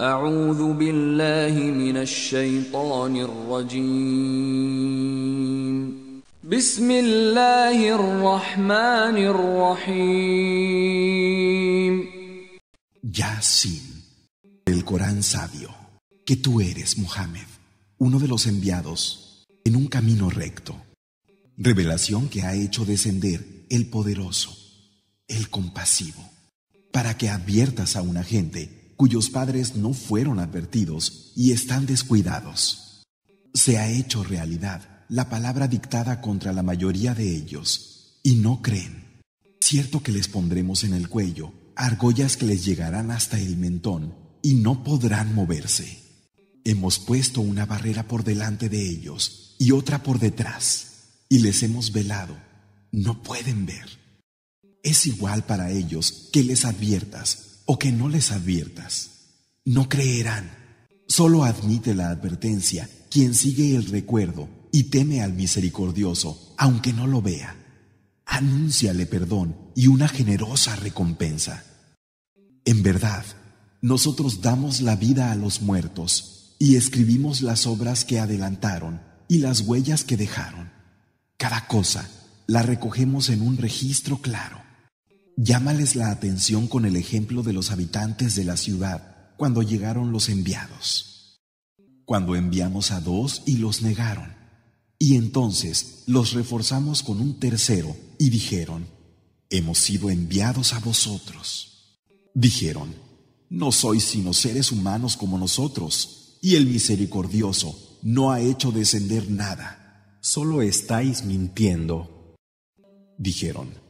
أعوذ بالله el Corán sabio, que tú eres, Muhammad, uno de los enviados, en un camino recto. Revelación que ha hecho descender el poderoso, el compasivo, para que adviertas a una gente cuyos padres no fueron advertidos y están descuidados. Se ha hecho realidad la palabra dictada contra la mayoría de ellos, y no creen. Cierto que les pondremos en el cuello argollas que les llegarán hasta el mentón y no podrán moverse. Hemos puesto una barrera por delante de ellos y otra por detrás, y les hemos velado. No pueden ver. Es igual para ellos que les adviertas o que no les adviertas. No creerán. Solo admite la advertencia quien sigue el recuerdo y teme al misericordioso, aunque no lo vea. Anúnciale perdón y una generosa recompensa. En verdad, nosotros damos la vida a los muertos y escribimos las obras que adelantaron y las huellas que dejaron. Cada cosa la recogemos en un registro claro. Llámales la atención con el ejemplo de los habitantes de la ciudad cuando llegaron los enviados. Cuando enviamos a dos y los negaron. Y entonces los reforzamos con un tercero y dijeron, hemos sido enviados a vosotros. Dijeron, no sois sino seres humanos como nosotros, y el misericordioso no ha hecho descender nada. Solo estáis mintiendo. Dijeron,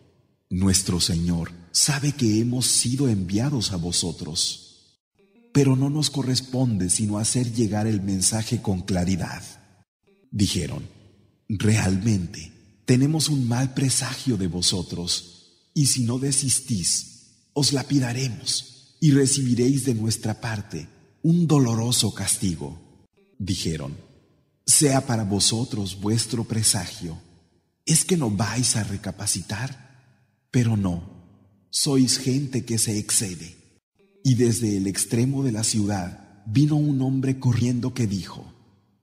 nuestro Señor sabe que hemos sido enviados a vosotros, pero no nos corresponde sino hacer llegar el mensaje con claridad. Dijeron, realmente tenemos un mal presagio de vosotros, y si no desistís, os lapidaremos y recibiréis de nuestra parte un doloroso castigo. Dijeron, sea para vosotros vuestro presagio. ¿Es que no vais a recapacitar? Pero no, sois gente que se excede. Y desde el extremo de la ciudad vino un hombre corriendo que dijo,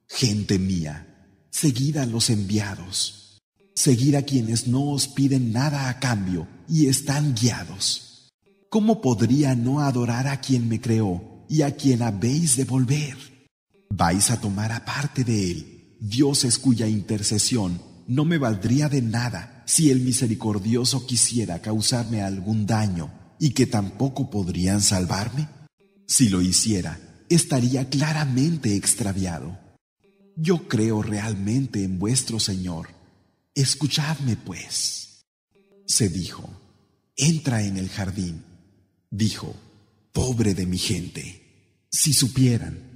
Gente mía, seguid a los enviados, seguid a quienes no os piden nada a cambio y están guiados. ¿Cómo podría no adorar a quien me creó y a quien habéis de volver? Vais a tomar aparte de él Dios es cuya intercesión no me valdría de nada si el misericordioso quisiera causarme algún daño y que tampoco podrían salvarme? Si lo hiciera, estaría claramente extraviado. Yo creo realmente en vuestro Señor. Escuchadme pues. Se dijo, entra en el jardín. Dijo, pobre de mi gente, si supieran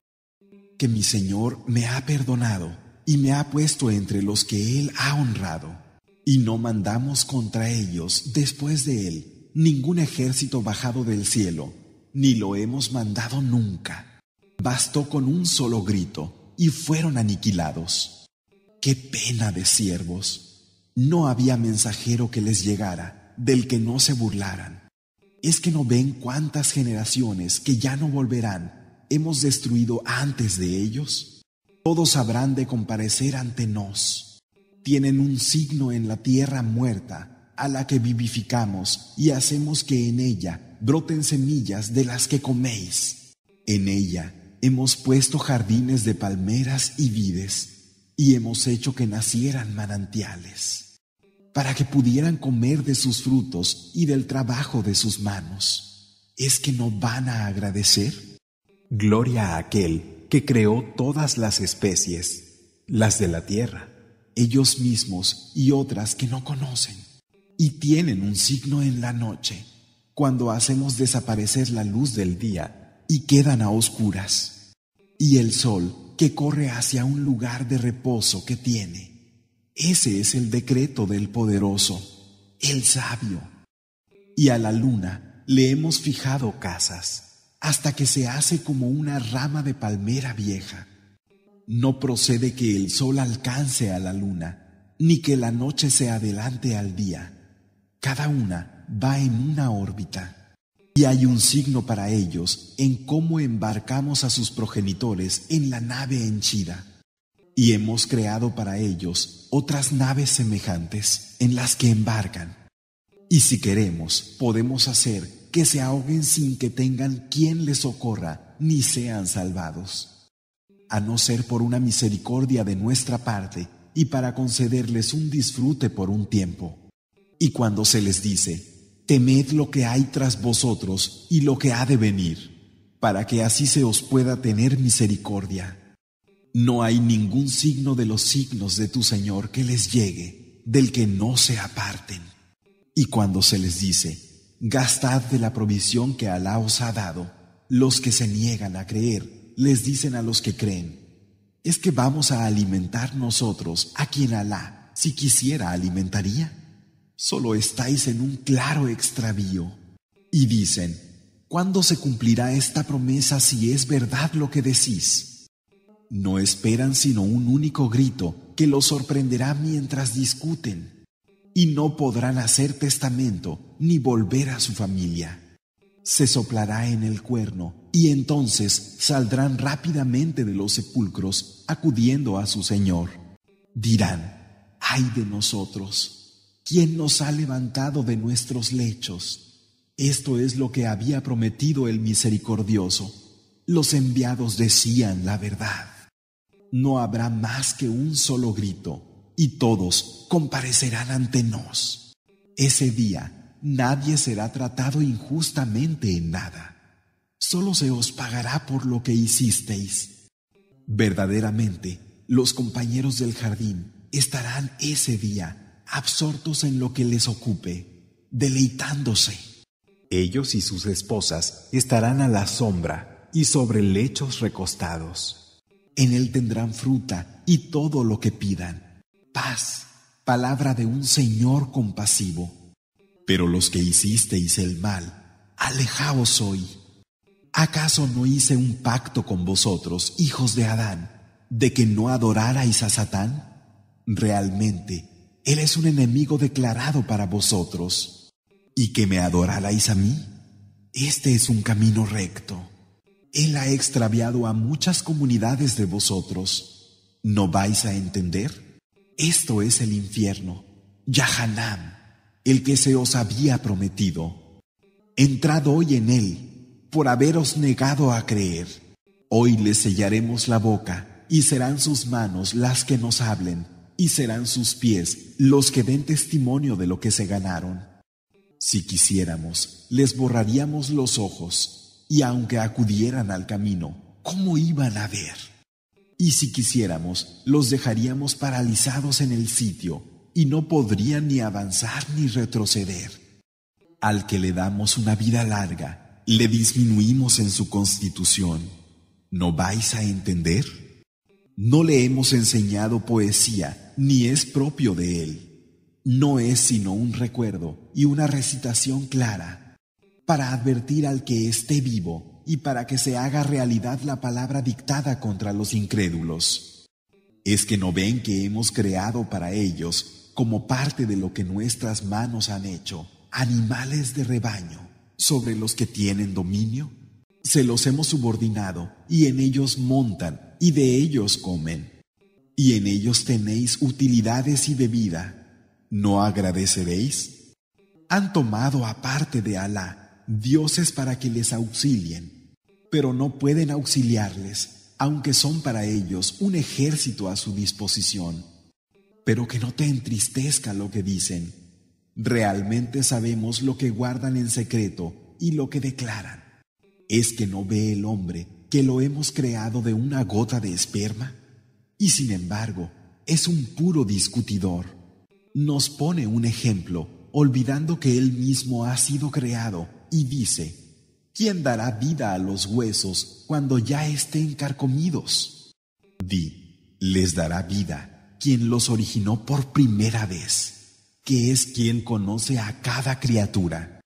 que mi Señor me ha perdonado y me ha puesto entre los que Él ha honrado y no mandamos contra ellos después de él ningún ejército bajado del cielo, ni lo hemos mandado nunca. Bastó con un solo grito y fueron aniquilados. ¡Qué pena de siervos! No había mensajero que les llegara, del que no se burlaran. Es que no ven cuántas generaciones que ya no volverán hemos destruido antes de ellos. Todos habrán de comparecer ante nos tienen un signo en la tierra muerta, a la que vivificamos y hacemos que en ella broten semillas de las que coméis. En ella hemos puesto jardines de palmeras y vides, y hemos hecho que nacieran manantiales, para que pudieran comer de sus frutos y del trabajo de sus manos. ¿Es que no van a agradecer? Gloria a aquel que creó todas las especies, las de la tierra ellos mismos y otras que no conocen. Y tienen un signo en la noche, cuando hacemos desaparecer la luz del día y quedan a oscuras. Y el sol que corre hacia un lugar de reposo que tiene. Ese es el decreto del poderoso, el sabio. Y a la luna le hemos fijado casas, hasta que se hace como una rama de palmera vieja. No procede que el sol alcance a la luna, ni que la noche se adelante al día. Cada una va en una órbita. Y hay un signo para ellos en cómo embarcamos a sus progenitores en la nave henchida. Y hemos creado para ellos otras naves semejantes en las que embarcan. Y si queremos, podemos hacer que se ahoguen sin que tengan quien les socorra ni sean salvados a no ser por una misericordia de nuestra parte y para concederles un disfrute por un tiempo. Y cuando se les dice, temed lo que hay tras vosotros y lo que ha de venir, para que así se os pueda tener misericordia. No hay ningún signo de los signos de tu Señor que les llegue, del que no se aparten. Y cuando se les dice, gastad de la provisión que Alá os ha dado, los que se niegan a creer, les dicen a los que creen, ¿es que vamos a alimentar nosotros a quien Alá, si quisiera, alimentaría? Solo estáis en un claro extravío. Y dicen, ¿cuándo se cumplirá esta promesa si es verdad lo que decís? No esperan sino un único grito que los sorprenderá mientras discuten, y no podrán hacer testamento ni volver a su familia. Se soplará en el cuerno y entonces saldrán rápidamente de los sepulcros acudiendo a su Señor. Dirán, ay de nosotros, ¿quién nos ha levantado de nuestros lechos? Esto es lo que había prometido el misericordioso. Los enviados decían la verdad. No habrá más que un solo grito, y todos comparecerán ante nos. Ese día nadie será tratado injustamente en nada solo se os pagará por lo que hicisteis. Verdaderamente, los compañeros del jardín estarán ese día absortos en lo que les ocupe, deleitándose. Ellos y sus esposas estarán a la sombra y sobre lechos recostados. En él tendrán fruta y todo lo que pidan. Paz, palabra de un Señor compasivo. Pero los que hicisteis el mal, alejaos hoy ¿Acaso no hice un pacto con vosotros, hijos de Adán, de que no adorarais a Satán? Realmente, él es un enemigo declarado para vosotros. ¿Y que me adorarais a mí? Este es un camino recto. Él ha extraviado a muchas comunidades de vosotros. ¿No vais a entender? Esto es el infierno, Yahanam, el que se os había prometido. Entrad hoy en él por haberos negado a creer. Hoy les sellaremos la boca y serán sus manos las que nos hablen y serán sus pies los que den testimonio de lo que se ganaron. Si quisiéramos, les borraríamos los ojos y aunque acudieran al camino, ¿cómo iban a ver? Y si quisiéramos, los dejaríamos paralizados en el sitio y no podrían ni avanzar ni retroceder. Al que le damos una vida larga, le disminuimos en su constitución. ¿No vais a entender? No le hemos enseñado poesía, ni es propio de él. No es sino un recuerdo y una recitación clara, para advertir al que esté vivo y para que se haga realidad la palabra dictada contra los incrédulos. Es que no ven que hemos creado para ellos, como parte de lo que nuestras manos han hecho, animales de rebaño sobre los que tienen dominio? Se los hemos subordinado y en ellos montan y de ellos comen. Y en ellos tenéis utilidades y bebida. ¿No agradeceréis? Han tomado aparte de Alá dioses para que les auxilien, pero no pueden auxiliarles, aunque son para ellos un ejército a su disposición. Pero que no te entristezca lo que dicen Realmente sabemos lo que guardan en secreto y lo que declaran. ¿Es que no ve el hombre que lo hemos creado de una gota de esperma? Y sin embargo, es un puro discutidor. Nos pone un ejemplo, olvidando que él mismo ha sido creado, y dice, ¿quién dará vida a los huesos cuando ya estén carcomidos? Di, les dará vida quien los originó por primera vez que es quien conoce a cada criatura,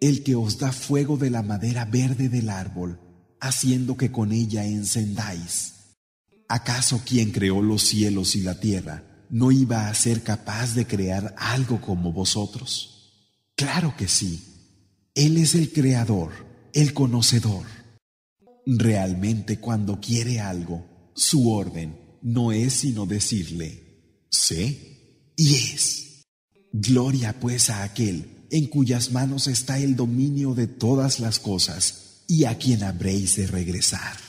el que os da fuego de la madera verde del árbol, haciendo que con ella encendáis. ¿Acaso quien creó los cielos y la tierra no iba a ser capaz de crear algo como vosotros? Claro que sí. Él es el creador, el conocedor. Realmente cuando quiere algo, su orden no es sino decirle, sé y es. Gloria pues a aquel en cuyas manos está el dominio de todas las cosas y a quien habréis de regresar.